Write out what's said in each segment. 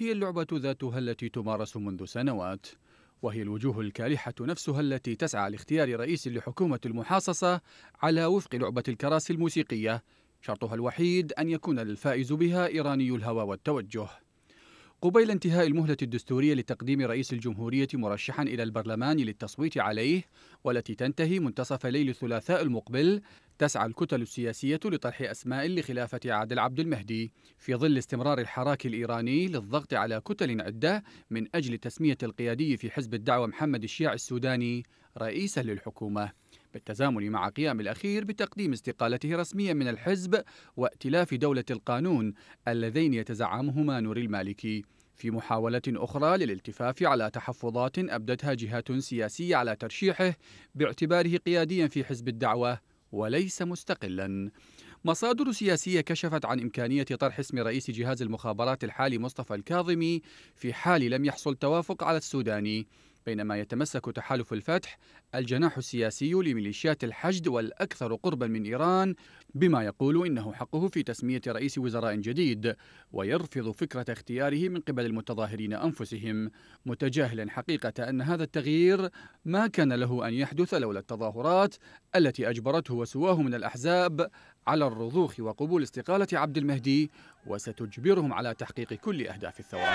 هي اللعبة ذاتها التي تمارس منذ سنوات وهي الوجوه الكالحة نفسها التي تسعى لاختيار رئيس لحكومة المحاصصة على وفق لعبة الكراسي الموسيقية شرطها الوحيد أن يكون الفائز بها إيراني الهوى والتوجه قبيل انتهاء المهلة الدستورية لتقديم رئيس الجمهورية مرشحا إلى البرلمان للتصويت عليه والتي تنتهي منتصف ليل الثلاثاء المقبل تسعى الكتل السياسية لطرح أسماء لخلافة عادل عبد المهدي في ظل استمرار الحراك الإيراني للضغط على كتل عدة من أجل تسمية القيادي في حزب الدعوة محمد الشيع السوداني رئيسا للحكومة بالتزامن مع قيام الأخير بتقديم استقالته رسميا من الحزب وائتلاف دولة القانون اللذين يتزعمهما نور المالكي في محاولة أخرى للالتفاف على تحفظات أبدتها جهات سياسية على ترشيحه باعتباره قياديا في حزب الدعوة وليس مستقلا مصادر سياسية كشفت عن إمكانية طرح اسم رئيس جهاز المخابرات الحالي مصطفى الكاظمي في حال لم يحصل توافق على السوداني بينما يتمسك تحالف الفتح الجناح السياسي لميليشيات الحشد والأكثر قربا من إيران بما يقول إنه حقه في تسمية رئيس وزراء جديد ويرفض فكرة اختياره من قبل المتظاهرين أنفسهم متجاهلا حقيقة أن هذا التغيير ما كان له أن يحدث لولا التظاهرات التي أجبرته وسواه من الأحزاب على الرضوخ وقبول استقالة عبد المهدي وستجبرهم على تحقيق كل أهداف الثورة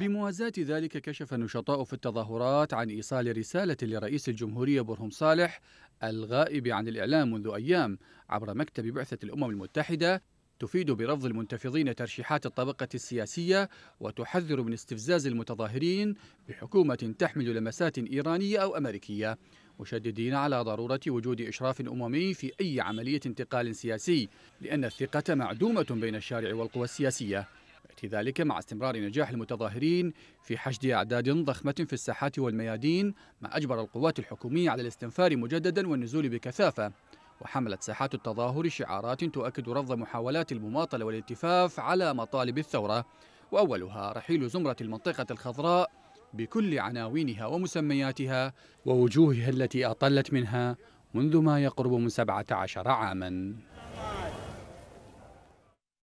بموازاة ذلك كشف النشطاء في التظاهرات عن إيصال رسالة لرئيس الجمهورية برهم صالح الغائب عن الإعلام منذ أيام عبر مكتب بعثة الأمم المتحدة تفيد برفض المنتفضين ترشيحات الطبقة السياسية وتحذر من استفزاز المتظاهرين بحكومة تحمل لمسات إيرانية أو أمريكية مشددين على ضرورة وجود إشراف أممي في أي عملية انتقال سياسي لأن الثقة معدومة بين الشارع والقوى السياسية ذلك مع استمرار نجاح المتظاهرين في حشد أعداد ضخمة في الساحات والميادين ما أجبر القوات الحكومية على الاستنفار مجددا والنزول بكثافة وحملت ساحات التظاهر شعارات تؤكد رفض محاولات المماطلة والالتفاف على مطالب الثورة وأولها رحيل زمرة المنطقة الخضراء بكل عناوينها ومسمياتها ووجوهها التي أطلت منها منذ ما يقرب من 17 عاماً